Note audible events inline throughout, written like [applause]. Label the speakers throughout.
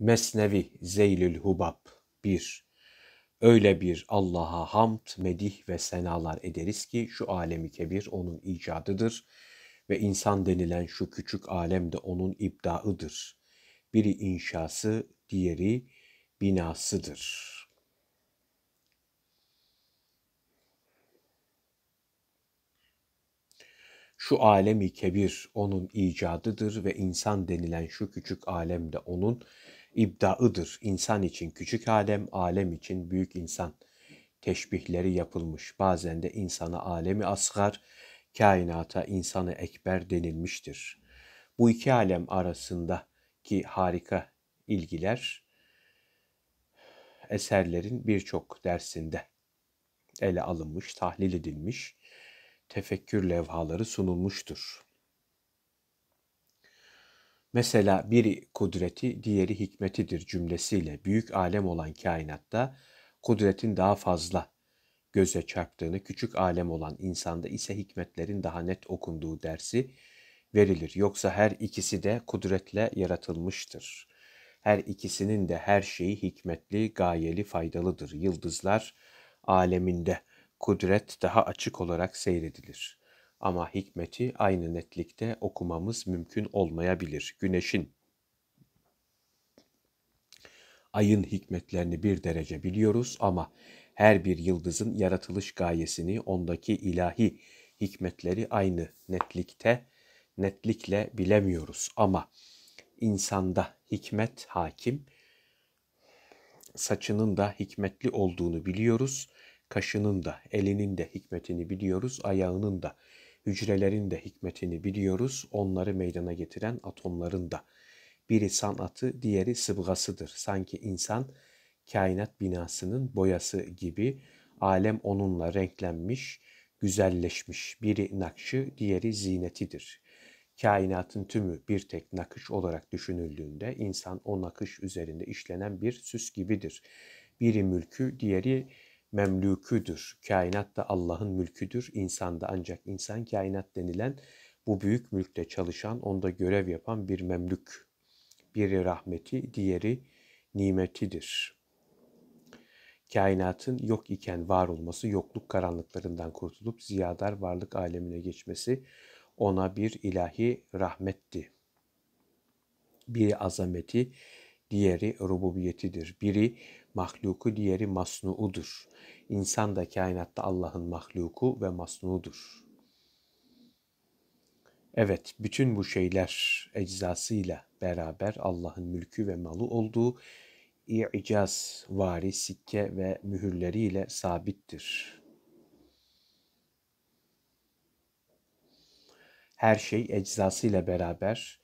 Speaker 1: Mesnevi Zeylül Hubab 1 Öyle bir Allah'a hamd, medih ve senalar ederiz ki şu alemi kebir onun icadıdır ve insan denilen şu küçük alem de onun ibdaıdır. Biri inşası, diğeri binasıdır. Şu alemi kebir onun icadıdır ve insan denilen şu küçük alem de onun İbdaıdır insan için küçük alem, alem için büyük insan. Teşbihleri yapılmış. Bazen de insana alemi asgar, kainata insanı ekber denilmiştir. Bu iki alem arasındaki harika ilgiler eserlerin birçok dersinde ele alınmış, tahlil edilmiş, tefekkür levhaları sunulmuştur. Mesela biri kudreti, diğeri hikmetidir cümlesiyle büyük alem olan kainatta kudretin daha fazla göze çarptığını, küçük alem olan insanda ise hikmetlerin daha net okunduğu dersi verilir. Yoksa her ikisi de kudretle yaratılmıştır. Her ikisinin de her şeyi hikmetli, gayeli, faydalıdır. Yıldızlar aleminde kudret daha açık olarak seyredilir.'' Ama hikmeti aynı netlikte okumamız mümkün olmayabilir. Güneşin ayın hikmetlerini bir derece biliyoruz ama her bir yıldızın yaratılış gayesini, ondaki ilahi hikmetleri aynı netlikte, netlikle bilemiyoruz. Ama insanda hikmet hakim, saçının da hikmetli olduğunu biliyoruz, kaşının da, elinin de hikmetini biliyoruz, ayağının da hücrelerin de hikmetini biliyoruz. Onları meydana getiren atomların da. Biri sanatı, diğeri sıbgasıdır. Sanki insan kainat binasının boyası gibi alem onunla renklenmiş, güzelleşmiş. Biri nakşı, diğeri zinetidir. Kainatın tümü bir tek nakış olarak düşünüldüğünde insan o nakış üzerinde işlenen bir süs gibidir. Biri mülkü, diğeri memlüküdür. Kainat da Allah'ın mülküdür. İnsan da ancak insan kainat denilen bu büyük mülkte çalışan, onda görev yapan bir memlük. Biri rahmeti, diğeri nimetidir. Kainatın yok iken var olması, yokluk karanlıklarından kurtulup ziyadar varlık alemine geçmesi ona bir ilahi rahmetti. Biri azameti, diğeri rububiyetidir. Biri mahluku, diğeri masnuudur. İnsan da kainatta Allah'ın mahluku ve masnuudur. Evet, bütün bu şeyler eczasıyla beraber Allah'ın mülkü ve malı olduğu i'caz, vari, sikke ve mühürleriyle sabittir. Her şey eczasıyla beraber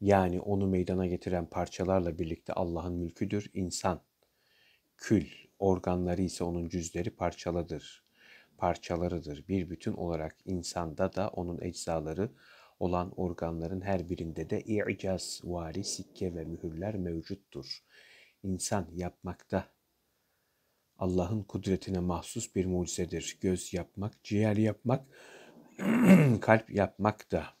Speaker 1: yani onu meydana getiren parçalarla birlikte Allah'ın mülküdür. İnsan Kül, organları ise onun cüzleri parçalıdır, parçalarıdır. Bir bütün olarak insanda da onun eczaları olan organların her birinde de i'caz, vari, sikke ve mühürler mevcuttur. İnsan yapmakta Allah'ın kudretine mahsus bir mucizedir. Göz yapmak, ciğer yapmak, [clears throat] kalp yapmak da